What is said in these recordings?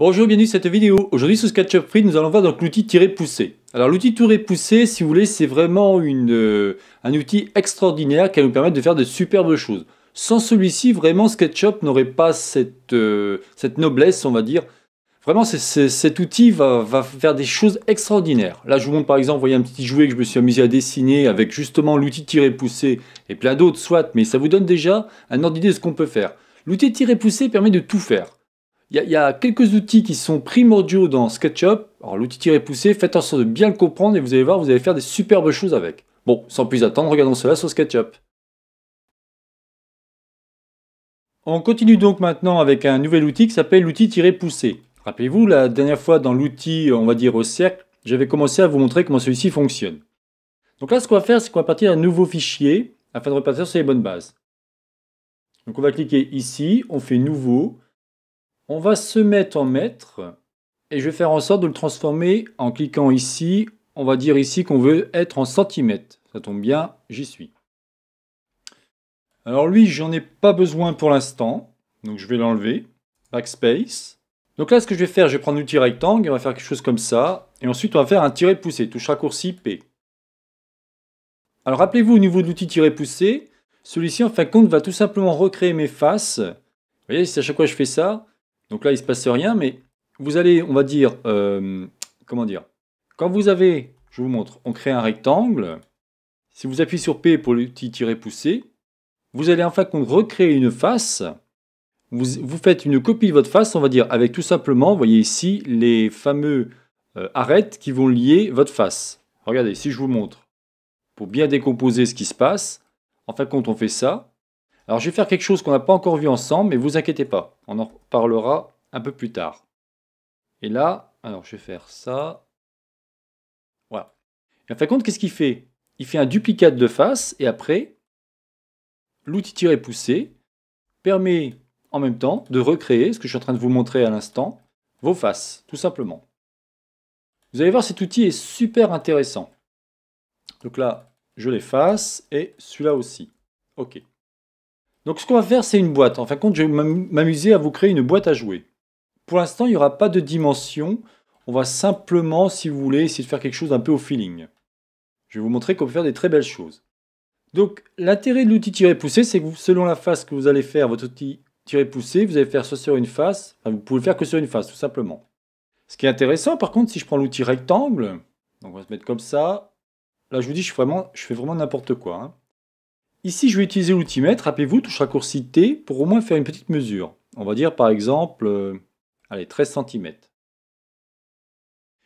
Bonjour, bienvenue dans cette vidéo. Aujourd'hui sur SketchUp Free, nous allons voir l'outil tirer poussé. Alors l'outil tirer poussé, si vous voulez, c'est vraiment une, euh, un outil extraordinaire qui va nous permettre de faire de superbes choses. Sans celui-ci, vraiment, SketchUp n'aurait pas cette, euh, noblesse, on va dire. Vraiment, cet outil va, faire des choses extraordinaires. Là, je vous montre par exemple, vous voyez un petit jouet que je me suis amusé à dessiner avec justement l'outil tirer poussé et plein d'autres, soit, mais ça vous donne déjà un ordre d'idée de ce qu'on peut faire. L'outil tirer poussé permet de tout faire. Il y, a quelques outils qui sont primordiaux dans SketchUp. Alors l'outil tirer poussé, faites en sorte de bien le comprendre et vous allez voir, vous allez faire des superbes choses avec. Bon, sans plus attendre, regardons cela sur SketchUp. On continue donc maintenant avec un nouvel outil qui s'appelle l'outil tirer poussé. Rappelez-vous, la dernière fois dans l'outil, on va dire au cercle, j'avais commencé à vous montrer comment celui-ci fonctionne. Donc là, ce qu'on va faire, c'est qu'on va partir d'un nouveau fichier afin de repartir sur les bonnes bases. Donc on va cliquer ici, on fait nouveau, on va se mettre en mètres et je vais faire en sorte de le transformer en cliquant ici. On va dire ici qu'on veut être en centimètres. Ça tombe bien, j'y suis. Alors lui, j'en ai pas besoin pour l'instant. Donc je vais l'enlever. Backspace. Donc là, ce que je vais faire, je vais prendre l'outil rectangle on va faire quelque chose comme ça. Et ensuite, on va faire un tiré poussé, touche raccourci P. Alors rappelez-vous, au niveau de l'outil tiré poussé, celui-ci, en fin de compte, va tout simplement recréer mes faces. Vous voyez, c'est à chaque fois que je fais ça, donc là, il ne se passe rien, mais vous allez, on va dire, euh, comment dire, quand vous avez, je vous montre, on crée un rectangle, si vous appuyez sur P pour l'outil tirer pousser, vous allez en fin de compte recréer une face, vous, faites une copie de votre face, on va dire, avec tout simplement, vous voyez ici, les fameux euh, arêtes qui vont lier votre face. Regardez, si je vous montre, pour bien décomposer ce qui se passe, en fin de compte, on fait ça, alors je vais faire quelque chose qu'on n'a pas encore vu ensemble, mais vous inquiétez pas, on en parlera un peu plus tard. Et là, alors je vais faire ça. Voilà. Et en fin de compte, qu'est-ce qu'il fait Il fait un duplicate de face, et après, l'outil tirer poussé permet en même temps de recréer, ce que je suis en train de vous montrer à l'instant, vos faces, tout simplement. Vous allez voir, cet outil est super intéressant. Donc là, je l'efface, et celui-là aussi. OK. Donc ce qu'on va faire, c'est une boîte. En fin de compte, je vais m'amuser à vous créer une boîte à jouer. Pour l'instant, il n'y aura pas de dimension. On va simplement, si vous voulez, essayer de faire quelque chose un peu au feeling. Je vais vous montrer qu'on peut faire des très belles choses. Donc l'intérêt de l'outil tirer poussé, c'est que selon la face que vous allez faire, votre outil tirer poussé, vous allez faire soit sur une face, enfin, vous pouvez le faire que sur une face, tout simplement. Ce qui est intéressant, par contre, si je prends l'outil rectangle, donc on va se mettre comme ça, là je vous dis, je fais vraiment, je fais vraiment n'importe quoi. Hein. Ici, je vais utiliser l'outil mètre, rappelez-vous, touche raccourci T, pour au moins faire une petite mesure. On va dire par exemple, euh, allez, 13 cm.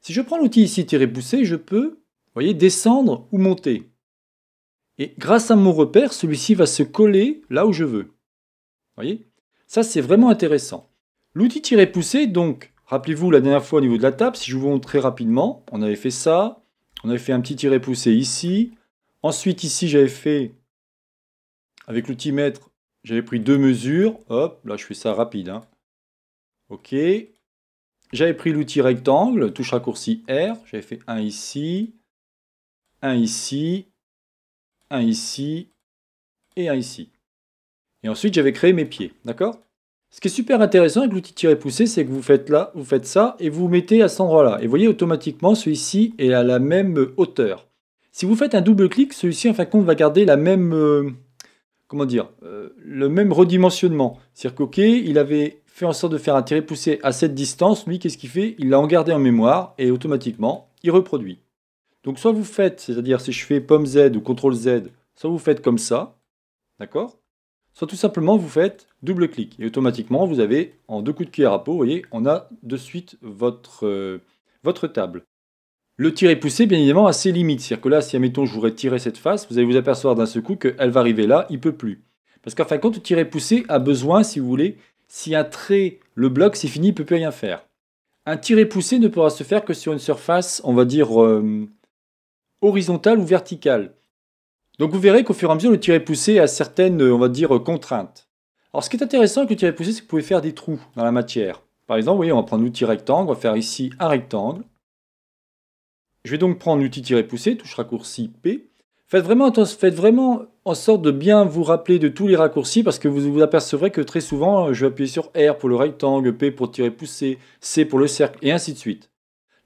Si je prends l'outil ici tirer poussé, je peux, voyez, descendre ou monter. Et grâce à mon repère, celui-ci va se coller là où je veux. Vous voyez Ça, c'est vraiment intéressant. L'outil tirer poussé, donc, rappelez-vous la dernière fois au niveau de la table, si je vous montre très rapidement, on avait fait ça, on avait fait un petit tirer poussé ici, ensuite ici j'avais fait avec l'outil mètre, j'avais pris deux mesures. Hop, là je fais ça rapide. Hein. Ok. J'avais pris l'outil rectangle, touche raccourci R. J'avais fait un ici, un ici, un ici et un ici. Et ensuite, j'avais créé mes pieds. D'accord Ce qui est super intéressant avec l'outil tirer pousser, c'est que vous faites là, vous faites ça et vous, vous mettez à cet endroit-là. Et vous voyez automatiquement, celui-ci est à la même hauteur. Si vous faites un double clic, celui-ci en fin de compte va garder la même euh, comment dire, euh, le même redimensionnement. C'est-à-dire qu'OK, il avait fait en sorte de faire un tiré poussé à cette distance. Lui, qu'est-ce qu'il fait Il l'a en gardé en mémoire et automatiquement, il reproduit. Donc soit vous faites, c'est-à-dire si je fais pomme Z ou CTRL Z, soit vous faites comme ça, d'accord Soit tout simplement vous faites double clic et automatiquement vous avez en deux coups de cuillère à peau, vous voyez, on a de suite votre euh, table. Le tir poussé, bien évidemment, a ses limites. C'est-à-dire que là, si, admettons, je voudrais tirer cette face, vous allez vous apercevoir d'un seul coup qu'elle va arriver là, il ne peut plus. Parce qu'en fin de compte, le tir poussé a besoin, si vous voulez, si un trait le bloc, c'est fini, il ne peut plus rien faire. Un tiré poussé ne pourra se faire que sur une surface, on va dire, euh, horizontale ou verticale. Donc vous verrez qu'au fur et à mesure, le tiré poussé a certaines, on va dire, contraintes. Alors ce qui est intéressant avec le tiré poussé, c'est que vous pouvez faire des trous dans la matière. Par exemple, vous voyez, on va prendre l'outil rectangle, on va faire ici un rectangle. Je vais donc prendre loutil tirer-pousser, touche raccourci P. Faites vraiment, faites vraiment en sorte de bien vous rappeler de tous les raccourcis parce que vous vous apercevrez que très souvent, euh, je vais appuyer sur R pour le rectangle, P pour tirer pousser C pour le cercle et ainsi de suite.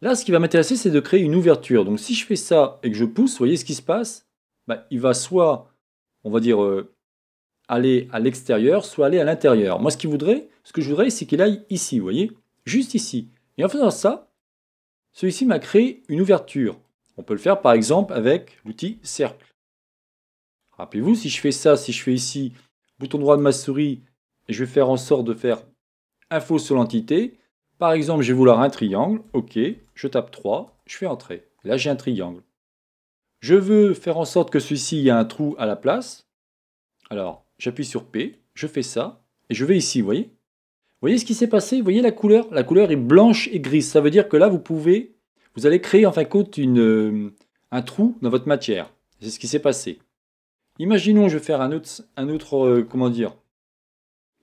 Là, ce qui va m'intéresser, c'est de créer une ouverture. Donc si je fais ça et que je pousse, voyez ce qui se passe bah, Il va soit, on va dire, euh, aller à l'extérieur, soit aller à l'intérieur. Moi, ce, qui voudrait, ce que je voudrais, c'est qu'il aille ici, vous voyez Juste ici. Et en faisant ça, celui-ci m'a créé une ouverture. On peut le faire par exemple avec l'outil cercle. Rappelez-vous, si je fais ça, si je fais ici, bouton droit de ma souris, et je vais faire en sorte de faire info sur l'entité, par exemple, je vais vouloir un triangle, ok, je tape 3, je fais entrer. Là, j'ai un triangle. Je veux faire en sorte que celui-ci ait un trou à la place. Alors, j'appuie sur P, je fais ça, et je vais ici, vous voyez vous voyez ce qui s'est passé Vous voyez la couleur La couleur est blanche et grise. Ça veut dire que là, vous pouvez, vous allez créer en fin de compte une, euh, un trou dans votre matière. C'est ce qui s'est passé. Imaginons, je vais faire un autre, un autre euh, comment dire,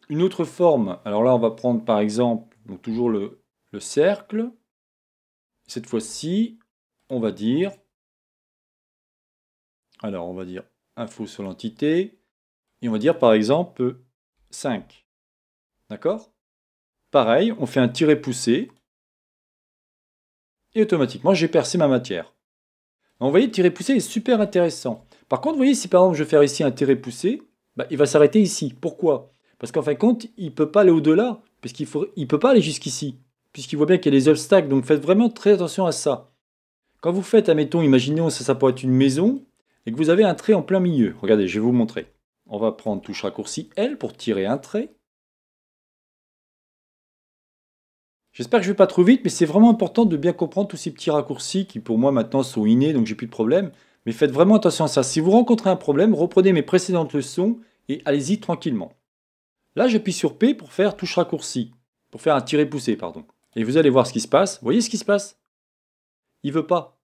une autre forme. Alors là, on va prendre par exemple, toujours le, le cercle. Cette fois-ci, on va dire, alors on va dire info sur l'entité, et on va dire par exemple 5. D'accord Pareil, on fait un tirer poussé Et automatiquement, j'ai percé ma matière. vous voyez, tirer poussé est super intéressant. Par contre, vous voyez, si par exemple je vais faire ici un tirer poussé bah, il va s'arrêter ici. Pourquoi Parce qu'en fin de compte, il ne peut pas aller au-delà, Il ne peut pas aller jusqu'ici, puisqu'il voit bien qu'il y a des obstacles. Donc faites vraiment très attention à ça. Quand vous faites, admettons, imaginons ça, ça pourrait être une maison, et que vous avez un trait en plein milieu. Regardez, je vais vous montrer. On va prendre touche raccourci L pour tirer un trait. J'espère que je ne vais pas trop vite, mais c'est vraiment important de bien comprendre tous ces petits raccourcis qui pour moi maintenant sont innés, donc j'ai plus de problème. Mais faites vraiment attention à ça. Si vous rencontrez un problème, reprenez mes précédentes leçons et allez-y tranquillement. Là, j'appuie sur P pour faire touche raccourci, pour faire un tiré-poussé, pardon. Et vous allez voir ce qui se passe. Vous voyez ce qui se passe Il veut pas.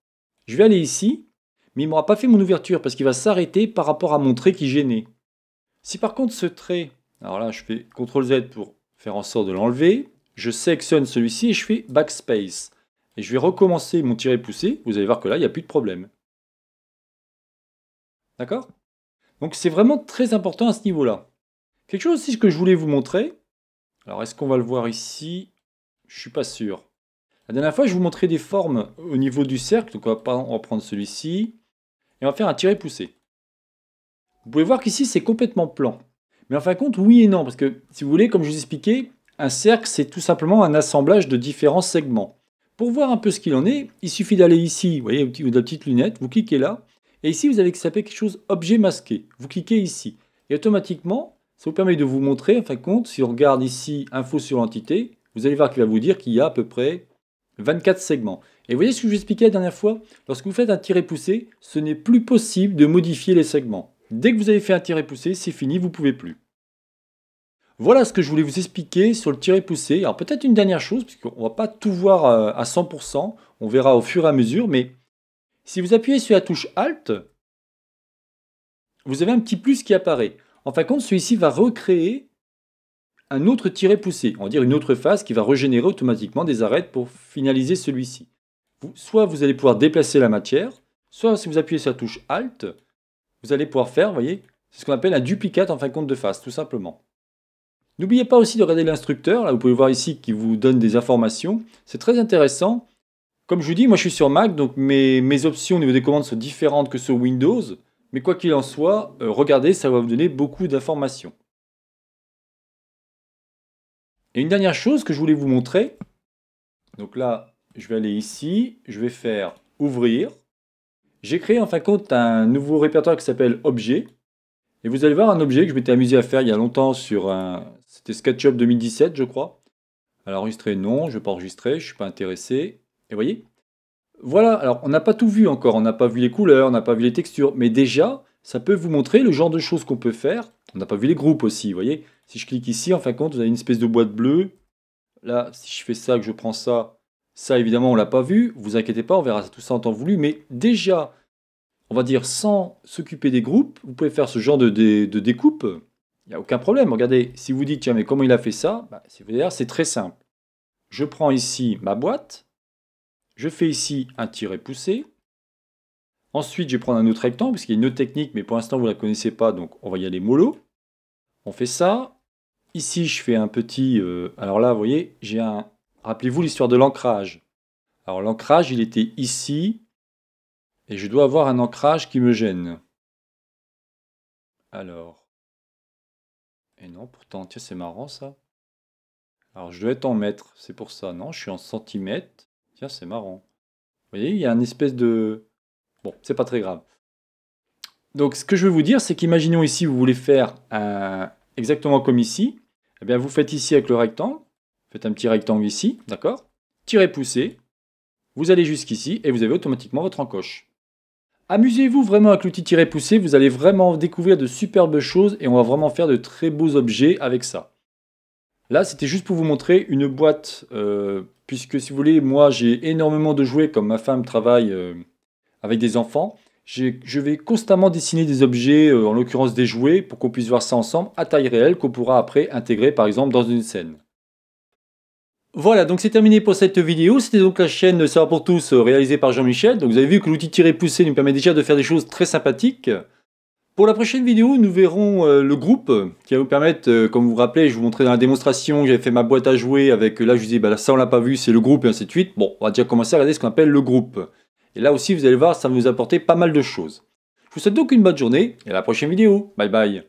Je vais aller ici, mais il m'aura pas fait mon ouverture parce qu'il va s'arrêter par rapport à mon trait qui gênait. Si par contre ce trait, alors là je fais CTRL Z pour faire en sorte de l'enlever, je sélectionne celui-ci et je fais Backspace. Et je vais recommencer mon tiré poussé, vous allez voir que là, il n'y a plus de problème. D'accord Donc c'est vraiment très important à ce niveau-là. Quelque chose aussi que je voulais vous montrer, alors est-ce qu'on va le voir ici Je ne suis pas sûr. La dernière fois, je vous montrais des formes au niveau du cercle, donc on va, on prendre celui-ci, et on va faire un tiré poussé. Vous pouvez voir qu'ici, c'est complètement plan. Mais en fin de compte, oui et non, parce que si vous voulez, comme je vous expliquais, un cercle, c'est tout simplement un assemblage de différents segments. Pour voir un peu ce qu'il en est, il suffit d'aller ici, vous voyez, de la petite lunette, vous cliquez là, et ici vous avez que ça quelque chose objet masqué. Vous cliquez ici, et automatiquement, ça vous permet de vous montrer, en fin de compte, si on regarde ici info sur l'entité, vous allez voir qu'il va vous dire qu'il y a à peu près 24 segments. Et vous voyez ce que je vous expliquais la dernière fois Lorsque vous faites un tiré poussé, ce n'est plus possible de modifier les segments. Dès que vous avez fait un tiré poussé, c'est fini, vous ne pouvez plus. Voilà ce que je voulais vous expliquer sur le tiré poussé. Alors peut-être une dernière chose, puisqu'on ne va pas tout voir euh, à 100%, on verra au fur et à mesure, mais si vous appuyez sur la touche Alt, vous avez un petit plus qui apparaît. En fin de compte, celui-ci va recréer un autre tiré poussé, on va dire une autre phase qui va régénérer automatiquement des arêtes pour finaliser celui-ci. Soit vous allez pouvoir déplacer la matière, soit si vous appuyez sur la touche Alt, vous allez pouvoir faire, vous voyez, c'est ce qu'on appelle un duplicate en fin de compte de face, tout simplement. N'oubliez pas aussi de regarder l'instructeur, là vous pouvez voir ici qu'il vous donne des informations, c'est très intéressant. Comme je vous dis, moi je suis sur Mac, donc mes, options au niveau des commandes sont différentes que sur Windows, mais quoi qu'il en soit, euh, regardez, ça va vous donner beaucoup d'informations. Et une dernière chose que je voulais vous montrer, donc là je vais aller ici, je vais faire ouvrir. J'ai créé en fin de compte un nouveau répertoire qui s'appelle objet. Et vous allez voir un objet que je m'étais amusé à faire il y a longtemps sur un, c'était SketchUp 2017, je crois. Alors enregistrer, non, je ne vais pas enregistrer, je ne suis pas intéressé. Et vous voyez Voilà, alors on n'a pas tout vu encore, on n'a pas vu les couleurs, on n'a pas vu les textures, mais déjà, ça peut vous montrer le genre de choses qu'on peut faire. On n'a pas vu les groupes aussi, vous voyez Si je clique ici, en fin de compte, vous avez une espèce de boîte bleue. Là, si je fais ça, que je prends ça, ça évidemment, on ne l'a pas vu. Vous inquiétez pas, on verra tout ça en temps voulu, mais déjà, on va dire sans s'occuper des groupes, vous pouvez faire ce genre de découpe. Il n'y a aucun problème. Regardez, si vous dites, tiens, mais comment il a fait ça bah, C'est très simple. Je prends ici ma boîte, je fais ici un tiret poussé. Ensuite, je vais prendre un autre rectangle, parce qu'il y a une autre technique, mais pour l'instant, vous ne la connaissez pas, donc on va y aller mollo. On fait ça. Ici, je fais un petit... Euh, alors là, vous voyez, j'ai un... Rappelez-vous l'histoire de l'ancrage. Alors l'ancrage, il était ici, et je dois avoir un ancrage qui me gêne. Alors, et non, pourtant, tiens, c'est marrant ça. Alors, je dois être en mètres, c'est pour ça. Non, je suis en centimètres. Tiens, c'est marrant. Vous voyez, il y a une espèce de... Bon, c'est pas très grave. Donc, ce que je veux vous dire, c'est qu'imaginons ici, vous voulez faire exactement comme ici. Eh bien, vous faites ici avec le rectangle. Faites un petit rectangle ici, d'accord Tirez, poussez. Vous allez jusqu'ici et vous avez automatiquement votre encoche. Amusez-vous vraiment avec l'outil tiré poussé, vous allez vraiment découvrir de superbes choses et on va vraiment faire de très beaux objets avec ça. Là, c'était juste pour vous montrer une boîte, euh, puisque si vous voulez, moi j'ai énormément de jouets, comme ma femme travaille euh, avec des enfants. Je vais constamment dessiner des objets, euh, en l'occurrence des jouets, pour qu'on puisse voir ça ensemble à taille réelle, qu'on pourra après intégrer par exemple dans une scène. Voilà, donc c'est terminé pour cette vidéo. C'était donc la chaîne Ça va pour tous euh, réalisée par Jean-Michel. Donc vous avez vu que l'outil tirer poussé nous permet déjà de faire des choses très sympathiques. Pour la prochaine vidéo, nous verrons euh, le groupe euh, qui va vous permettre, comme vous vous rappelez, je vous montrais dans la démonstration, j'avais fait ma boîte à jouer avec, là je vous disais, bah, ça on l'a pas vu, c'est le groupe et ainsi de suite. Bon, on va déjà commencer à regarder ce qu'on appelle le groupe. Et là aussi, vous allez voir, ça va nous apporter pas mal de choses. Je vous souhaite donc une bonne journée et à la prochaine vidéo. Bye bye.